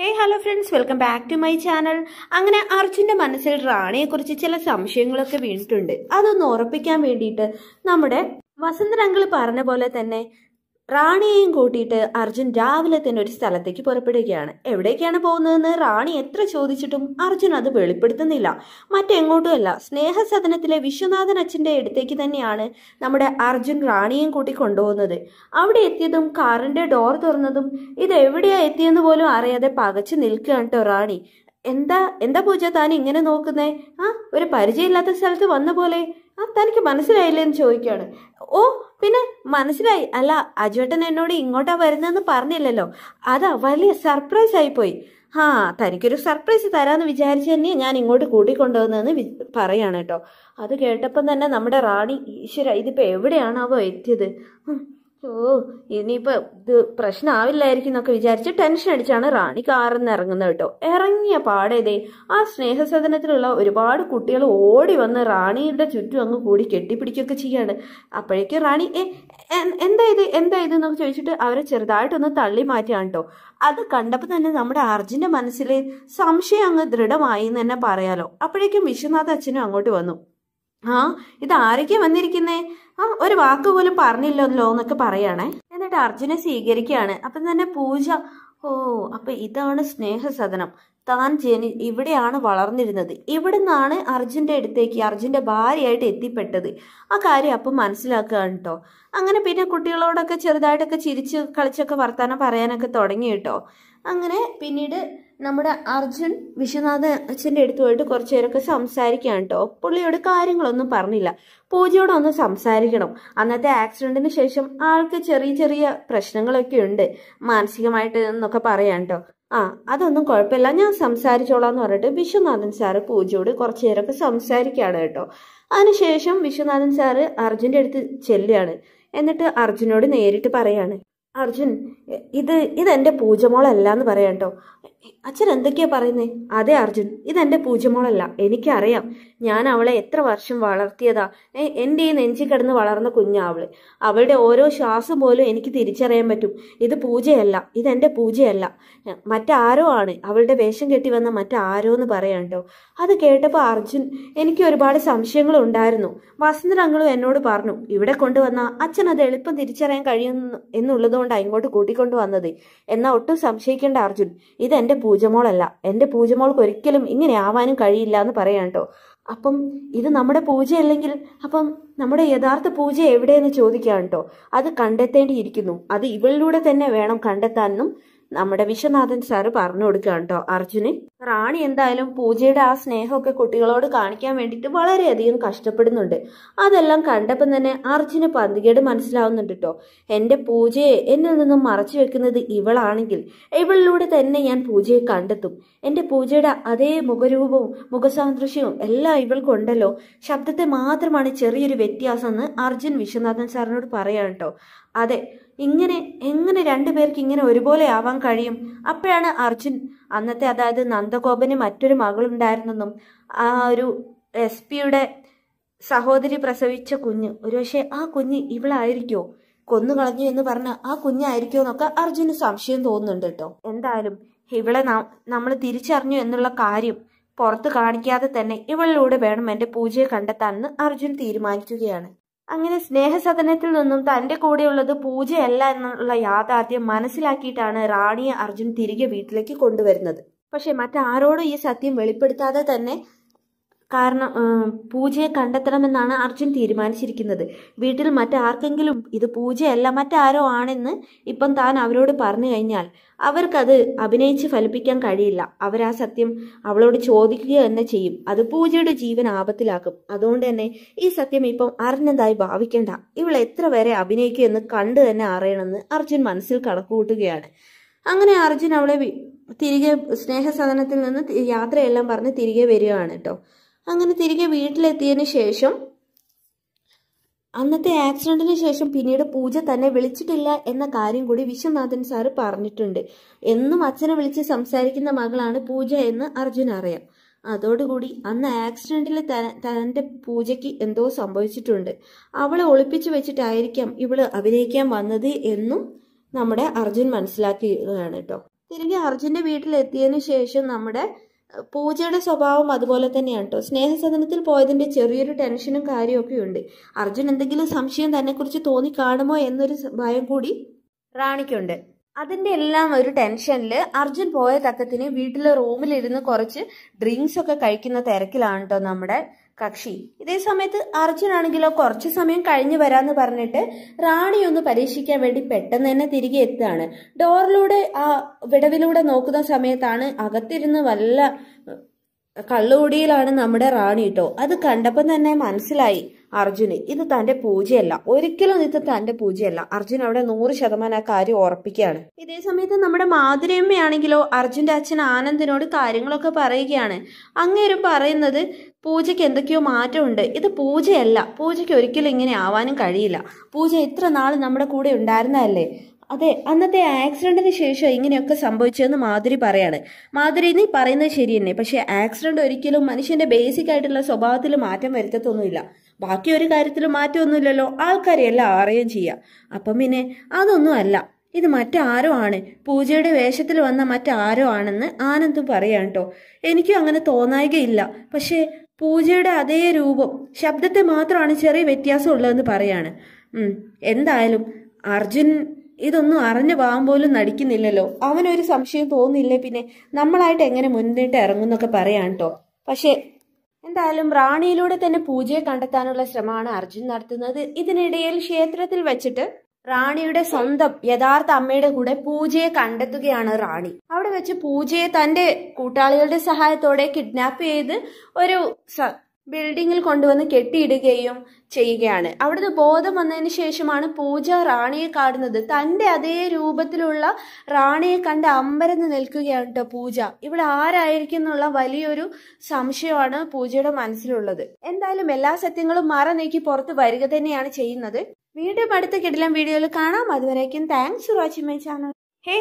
hey hello friends welcome back to my channel അങ്ങനെ അർജുൻ്റെ മനസ്സിൽ റാണിയെക്കുറിച്ച് ചില സംശയങ്ങളൊക്കെ വീണിട്ടുണ്ട് അതൊന്ന് ഉറപ്പിക്കാൻ വേണ്ടിയിട്ട് നമ്മുടെ വസന്തരംഗിൾ പറഞ്ഞ പോലെ തന്നെ റാണിയെയും കൂട്ടിയിട്ട് അർജുൻ രാവിലെ തന്നെ ഒരു സ്ഥലത്തേക്ക് പുറപ്പെടുകയാണ് എവിടേക്കാണ് പോകുന്നതെന്ന് റാണി എത്ര ചോദിച്ചിട്ടും അർജുൻ അത് വെളിപ്പെടുത്തുന്നില്ല മറ്റെങ്ങോട്ടുമല്ല സ്നേഹസദനത്തിലെ വിശ്വനാഥൻ അച്ഛൻ്റെ അടുത്തേക്ക് തന്നെയാണ് നമ്മുടെ അർജുൻ റാണിയെയും കൂട്ടി കൊണ്ടുപോകുന്നത് അവിടെ എത്തിയതും കാറിൻ്റെ ഡോർ തുറന്നതും ഇത് എവിടെയാ എത്തിയെന്ന് പോലും അറിയാതെ പകച്ചു നിൽക്കുകയാണ് കേട്ടോ റാണി എന്താ എന്താ പൂജ താൻ ഇങ്ങനെ നോക്കുന്നേ ആ ഒരു പരിചയമില്ലാത്ത സ്ഥലത്ത് വന്ന പോലെ ആ തനിക്ക് മനസ്സിലായില്ലേ എന്ന് ചോദിക്കുകയാണ് ഓ പിന്നെ മനസ്സിലായി അല്ല അജുവേട്ടൻ എന്നോട് ഇങ്ങോട്ടാ വരുന്നതെന്ന് പറഞ്ഞില്ലല്ലോ അതാ വലിയ സർപ്രൈസ് ആയിപ്പോയി ആ തനിക്കൊരു സർപ്രൈസ് തരാമെന്ന് വിചാരിച്ച് തന്നെ ഞാൻ ഇങ്ങോട്ട് കൂട്ടിക്കൊണ്ടുവന്നതെന്ന് വി പറയാണ് കേട്ടോ അത് കേട്ടപ്പം തന്നെ നമ്മുടെ റാണി ഈശ്വര ഇതിപ്പോൾ എവിടെയാണാവോ എത്തിയത് ഓ ഇനിയിപ്പോൾ ഇത് പ്രശ്നമാവില്ലായിരിക്കും എന്നൊക്കെ വിചാരിച്ച് ടെൻഷൻ അടിച്ചാണ് റാണി കാറിൽ നിന്ന് ഇറങ്ങുന്നത് കേട്ടോ ഇറങ്ങിയ പാടേതേ ആ സ്നേഹസദനത്തിലുള്ള ഒരുപാട് കുട്ടികൾ ഓടി വന്ന് റാണിയുടെ ചുറ്റും അങ്ങ് കൂടി കെട്ടിപ്പിടിക്കുകയൊക്കെ ചെയ്യാണ് അപ്പോഴേക്കും റാണി എന്താ ഇത് എന്താ ഇത് എന്നൊക്കെ ചോദിച്ചിട്ട് അവരെ ചെറുതായിട്ടൊന്ന് തള്ളി മാറ്റിയാണ് കേട്ടോ അത് കണ്ടപ്പോൾ തന്നെ നമ്മുടെ അർജുൻ്റെ മനസ്സിൽ സംശയം അങ്ങ് ദൃഢമായി എന്ന് തന്നെ പറയാലോ അപ്പോഴേക്കും വിശ്വനാഥ് അച്ഛനും അങ്ങോട്ട് വന്നു ആ ഇതാരൊക്കെയാ വന്നിരിക്കുന്നേ ആ ഒരു വാക്ക് പോലും പറഞ്ഞില്ലല്ലോ എന്നൊക്കെ പറയണേ എന്നിട്ട് അർജുനെ സ്വീകരിക്കുകയാണ് അപ്പം തന്നെ പൂജ ഓ അപ്പൊ ഇതാണ് സ്നേഹസദനം താൻ ജനി ഇവിടെയാണ് വളർന്നിരുന്നത് ഇവിടെ നിന്നാണ് അർജുൻ്റെ അടുത്തേക്ക് അർജുൻ്റെ ഭാര്യയായിട്ട് എത്തിപ്പെട്ടത് ആ കാര്യം അപ്പം മനസ്സിലാക്കുകയാണ് കേട്ടോ അങ്ങനെ പിന്നെ കുട്ടികളോടൊക്കെ ചെറുതായിട്ടൊക്കെ ചിരിച്ച് കളിച്ചൊക്കെ വർത്തമാനം പറയാനൊക്കെ തുടങ്ങി കേട്ടോ അങ്ങനെ പിന്നീട് നമ്മുടെ അർജുൻ വിശ്വനാഥ അച്ഛൻ്റെ അടുത്ത് പോയിട്ട് കുറച്ച് പേരൊക്കെ സംസാരിക്കുകയാണ് കേട്ടോ പുള്ളിയോട് കാര്യങ്ങളൊന്നും പറഞ്ഞില്ല പൂജയോട് ഒന്ന് സംസാരിക്കണം അന്നത്തെ ആക്സിഡന്റിന് ശേഷം ആൾക്ക് ചെറിയ ചെറിയ പ്രശ്നങ്ങളൊക്കെ ഉണ്ട് മാനസികമായിട്ട് എന്നൊക്കെ പറയാം ആ അതൊന്നും കുഴപ്പമില്ല ഞാൻ സംസാരിച്ചോളാം എന്ന് പറഞ്ഞിട്ട് വിശ്വനാഥൻ സാറ് പൂജയോട് കുറച്ച് പേരൊക്കെ സംസാരിക്കുകയാണ് കേട്ടോ അതിനുശേഷം വിശ്വനാഥൻ സാറ് അർജുൻ്റെ അടുത്ത് ചെല്ലുകയാണ് എന്നിട്ട് അർജുനോട് നേരിട്ട് പറയാണ് അർജുൻ ഇത് ഇതെൻ്റെ പൂജമോളല്ല എന്ന് പറയാം അച്ഛൻ എന്തൊക്കെയാ പറയുന്നേ അതെ അർജുൻ ഇതെൻ്റെ പൂജമോളല്ല എനിക്കറിയാം ഞാൻ അവളെ എത്ര വർഷം വളർത്തിയതാ എൻ്റെ ഈ നെഞ്ചി കിടന്ന് വളർന്ന കുഞ്ഞാ അവള് അവളുടെ ഓരോ ശ്വാസം പോലും എനിക്ക് തിരിച്ചറിയാൻ പറ്റും ഇത് പൂജയല്ല ഇതെൻ്റെ പൂജയല്ല മറ്റാരോ ആണ് അവളുടെ വേഷം കെട്ടി വന്ന മറ്റാരോ എന്ന് പറയാം കേട്ടോ അത് കേട്ടപ്പോൾ അർജുൻ എനിക്ക് ഒരുപാട് സംശയങ്ങൾ ഉണ്ടായിരുന്നു വസന്തരങ്ങളും എന്നോട് പറഞ്ഞു ഇവിടെ കൊണ്ടുവന്ന അച്ഛൻ അത് എളുപ്പം തിരിച്ചറിയാൻ കഴിയുന്നു എന്നുള്ളത് അതുകൊണ്ടാണ് ഇങ്ങോട്ട് കൂട്ടിക്കൊണ്ടു വന്നത് എന്നാൽ ഒട്ടും സംശയിക്കേണ്ട അർജുൻ ഇത് എൻ്റെ പൂജമോളല്ല എൻ്റെ പൂജമോൾക്ക് ഒരിക്കലും ഇങ്ങനെ ആവാനും കഴിയില്ല എന്ന് പറയാം കേട്ടോ അപ്പം ഇത് നമ്മുടെ പൂജയല്ലെങ്കിൽ അപ്പം നമ്മുടെ യഥാർത്ഥ പൂജ എവിടെയെന്ന് ചോദിക്കാം കേട്ടോ അത് കണ്ടെത്തേണ്ടിയിരിക്കുന്നു അത് ഇവളിലൂടെ തന്നെ വേണം കണ്ടെത്താനും നമ്മുടെ വിശ്വനാഥൻ സാറ് പറഞ്ഞു കൊടുക്കുകയാണ് കേട്ടോ അർജുന് റാണി എന്തായാലും പൂജയുടെ ആ സ്നേഹമൊക്കെ കുട്ടികളോട് കാണിക്കാൻ വേണ്ടിയിട്ട് വളരെയധികം കഷ്ടപ്പെടുന്നുണ്ട് അതെല്ലാം കണ്ടപ്പം തന്നെ അർജുന് പന്തികേട് മനസ്സിലാവുന്നുണ്ട് കേട്ടോ എൻ്റെ പൂജയെ എന്നിൽ നിന്നും മറച്ചു വെക്കുന്നത് ഇവളാണെങ്കിൽ ഇവളിലൂടെ തന്നെ ഞാൻ പൂജയെ കണ്ടെത്തും എൻ്റെ പൂജയുടെ അതേ മുഖരൂപവും മുഖസാദൃശ്യവും എല്ലാം ഇവൾക്കുണ്ടല്ലോ ശബ്ദത്തെ മാത്രമാണ് ചെറിയൊരു വ്യത്യാസം എന്ന് അർജുൻ വിശ്വനാഥൻ സാറിനോട് പറയാൻ കേട്ടോ അതെ ഇങ്ങനെ എങ്ങനെ രണ്ടുപേർക്ക് ഇങ്ങനെ ഒരുപോലെ ആവാൻ കഴിയും അപ്പോഴാണ് അർജുൻ അന്നത്തെ അതായത് നന്ദഗോപന് മറ്റൊരു മകളുണ്ടായിരുന്നെന്നും ആ ഒരു എസ് പിയുടെ സഹോദരി പ്രസവിച്ച കുഞ്ഞ് ഒരുപക്ഷെ ആ കുഞ്ഞ് ഇവളായിരിക്കോ കൊന്നു കളഞ്ഞു എന്ന് പറഞ്ഞ ആ കുഞ്ഞായിരിക്കോ എന്നൊക്കെ അർജുന് സംശയം തോന്നുന്നുണ്ട് കേട്ടോ എന്തായാലും ഇവളെ നമ്മൾ തിരിച്ചറിഞ്ഞു എന്നുള്ള കാര്യം പുറത്ത് കാണിക്കാതെ തന്നെ ഇവളിലൂടെ വേണം എൻ്റെ പൂജയെ എന്ന് അർജുൻ തീരുമാനിക്കുകയാണ് അങ്ങനെ സ്നേഹസദനത്തിൽ നിന്നും തന്റെ കൂടെയുള്ളത് പൂജയല്ല എന്നുള്ള യാഥാർത്ഥ്യം മനസ്സിലാക്കിയിട്ടാണ് റാണിയെ അർജുൻ തിരികെ വീട്ടിലേക്ക് കൊണ്ടുവരുന്നത് പക്ഷെ മറ്റാരോടും ഈ സത്യം വെളിപ്പെടുത്താതെ തന്നെ കാരണം പൂജയെ കണ്ടെത്തണമെന്നാണ് അർജുൻ തീരുമാനിച്ചിരിക്കുന്നത് വീട്ടിൽ മറ്റാർക്കെങ്കിലും ഇത് പൂജയല്ല മറ്റാരോ ആണെന്ന് ഇപ്പം താൻ അവരോട് പറഞ്ഞു കഴിഞ്ഞാൽ അവർക്കത് അഭിനയിച്ച് ഫലിപ്പിക്കാൻ കഴിയില്ല അവരാ സത്യം അവളോട് ചോദിക്കുക തന്നെ ചെയ്യും അത് പൂജയുടെ ജീവൻ ആപത്തിലാക്കും അതുകൊണ്ട് തന്നെ ഈ സത്യം ഇപ്പം അറിഞ്ഞതായി ഭാവിക്കേണ്ട ഇവൾ എത്ര വരെ എന്ന് കണ്ടു തന്നെ അറിയണമെന്ന് അർജുൻ മനസ്സിൽ കണക്കുകൂട്ടുകയാണ് അങ്ങനെ അർജുൻ അവളെ തിരികെ സ്നേഹസദനത്തിൽ നിന്ന് യാത്രയെല്ലാം പറഞ്ഞ് തിരികെ വരികയാണ് കേട്ടോ അങ്ങനെ തിരികെ വീട്ടിലെത്തിയതിന് ശേഷം അന്നത്തെ ആക്സിഡന്റിന് ശേഷം പിന്നീട് പൂജ തന്നെ വിളിച്ചിട്ടില്ല എന്ന കാര്യം കൂടി വിശ്വനാഥൻ സാറ് പറഞ്ഞിട്ടുണ്ട് എന്നും അച്ഛനെ വിളിച്ച് സംസാരിക്കുന്ന മകളാണ് പൂജ എന്ന് അർജുൻ അറിയാം അതോടുകൂടി അന്ന് ആക്സിഡന്റിൽ തന്റെ പൂജയ്ക്ക് എന്തോ സംഭവിച്ചിട്ടുണ്ട് അവളെ ഒളിപ്പിച്ചു വെച്ചിട്ടായിരിക്കാം ഇവള് അഭിനയിക്കാൻ വന്നത് എന്നും നമ്മുടെ അർജുൻ മനസ്സിലാക്കുകയാണ് കേട്ടോ തിരികെ അർജുന്റെ വീട്ടിലെത്തിയതിനു ശേഷം നമ്മുടെ പൂജയുടെ സ്വഭാവം അതുപോലെ തന്നെയാണ് കേട്ടോ സ്നേഹസദനത്തിൽ പോയതിൻ്റെ ചെറിയൊരു ടെൻഷനും കാര്യമൊക്കെ ഉണ്ട് അർജുൻ എന്തെങ്കിലും സംശയം തന്നെക്കുറിച്ച് തോന്നി കാണുമോ എന്നൊരു ഭയം കൂടി റാണിക്കുണ്ട് അതിൻ്റെ എല്ലാം ഒരു ടെൻഷനിൽ അർജുൻ പോയ തക്കത്തിന് വീട്ടിലെ റൂമിലിരുന്ന് കുറച്ച് ഡ്രിങ്ക്സ് ഒക്കെ കഴിക്കുന്ന തിരക്കിലാണ് കേട്ടോ നമ്മുടെ കക്ഷി ഇതേ സമയത്ത് അർജുൻ ആണെങ്കിലോ കുറച്ച് സമയം കഴിഞ്ഞു വരാന്ന് പറഞ്ഞിട്ട് റാണി ഒന്ന് പരീക്ഷിക്കാൻ വേണ്ടി പെട്ടെന്ന് തന്നെ തിരികെ എത്തുകയാണ് ഡോറിലൂടെ ആ വിടവിലൂടെ നോക്കുന്ന സമയത്താണ് അകത്തിരുന്ന് വല്ല കള്ളുകൂടിയിലാണ് നമ്മുടെ റാണി കേട്ടോ അത് കണ്ടപ്പോൾ തന്നെ മനസ്സിലായി അർജുന് ഇത് തന്റെ പൂജയല്ല ഒരിക്കലും ഇത് തന്റെ പൂജയല്ല അർജുൻ അവിടെ നൂറ് ശതമാനം ആ കാര്യം ഉറപ്പിക്കുകയാണ് ഇതേ സമയത്ത് നമ്മുടെ മാധുരമ്മയാണെങ്കിലോ അർജുന്റെ അച്ഛൻ ആനന്ദിനോട് കാര്യങ്ങളൊക്കെ പറയുകയാണ് അങ്ങേരും പറയുന്നത് പൂജയ്ക്ക് എന്തൊക്കെയോ മാറ്റമുണ്ട് ഇത് പൂജയല്ല പൂജയ്ക്ക് ഒരിക്കലും ഇങ്ങനെ ആവാനും കഴിയില്ല പൂജ ഇത്ര നാൾ നമ്മുടെ കൂടെ ഉണ്ടായിരുന്നതല്ലേ അതെ അന്നത്തെ ആക്സിഡന്റിന് ശേഷം ഇങ്ങനെയൊക്കെ സംഭവിച്ചതെന്ന് മാധുരി പറയാണ് മാധുരി നീ പറയുന്നത് ശരി തന്നെ പക്ഷേ ആക്സിഡന്റ് ഒരിക്കലും മനുഷ്യന്റെ ബേസിക് ആയിട്ടുള്ള സ്വഭാവത്തിൽ മാറ്റം വരുത്തത്തൊന്നുമില്ല ബാക്കി ഒരു കാര്യത്തിലും മാറ്റമൊന്നുമില്ലല്ലോ ആൾക്കാരെല്ലാം അറിയുകയും ചെയ്യാം അപ്പം പിന്നെ അതൊന്നും അല്ല ഇത് മറ്റാരോ ആണ് പൂജയുടെ വേഷത്തിൽ വന്ന മറ്റാരോ ആണെന്ന് ആനന്ദും പറയാം കേട്ടോ എനിക്കും അങ്ങനെ തോന്നായികയില്ല പക്ഷേ പൂജയുടെ അതേ രൂപം ശബ്ദത്തെ മാത്രമാണ് ചെറിയ വ്യത്യാസം ഉള്ളതെന്ന് പറയാണ് എന്തായാലും അർജുൻ ഇതൊന്നും അറിഞ്ഞു പോകാൻ പോലും നടിക്കുന്നില്ലല്ലോ അവനൊരു സംശയം തോന്നില്ലേ പിന്നെ നമ്മളായിട്ട് എങ്ങനെ മുന്നിട്ട് ഇറങ്ങുന്നൊക്കെ പറയാൻ കേട്ടോ പക്ഷേ എന്തായാലും റാണിയിലൂടെ തന്നെ പൂജയെ കണ്ടെത്താനുള്ള ശ്രമമാണ് അർജുൻ നടത്തുന്നത് ഇതിനിടയിൽ ക്ഷേത്രത്തിൽ വെച്ചിട്ട് റാണിയുടെ സ്വന്തം യഥാർത്ഥ അമ്മയുടെ കൂടെ പൂജയെ കണ്ടെത്തുകയാണ് റാണി അവിടെ വെച്ച് പൂജയെ തന്റെ കൂട്ടാളികളുടെ സഹായത്തോടെ കിഡ്നാപ്പ് ചെയ്ത് ഒരു ബിൽഡിങ്ങിൽ കൊണ്ടുവന്ന് കെട്ടിയിടുകയും ചെയ്യുകയാണ് അവിടുന്ന് ബോധം വന്നതിന് ശേഷമാണ് പൂജ റാണിയെ കാണുന്നത് തൻ്റെ അതേ രൂപത്തിലുള്ള റാണിയെ കണ്ട് അമ്പരന്ന് നിൽക്കുകയാണ് കേട്ടോ പൂജ ഇവിടെ ആരായിരിക്കും എന്നുള്ള വലിയൊരു സംശയമാണ് പൂജയുടെ മനസ്സിലുള്ളത് എന്തായാലും എല്ലാ സത്യങ്ങളും മറ നീക്കി പുറത്ത് വരിക തന്നെയാണ് ചെയ്യുന്നത് വീണ്ടും അടുത്ത കിടിലം വീഡിയോയിൽ കാണാം അതുവരേക്കും thanks for watching my channel hey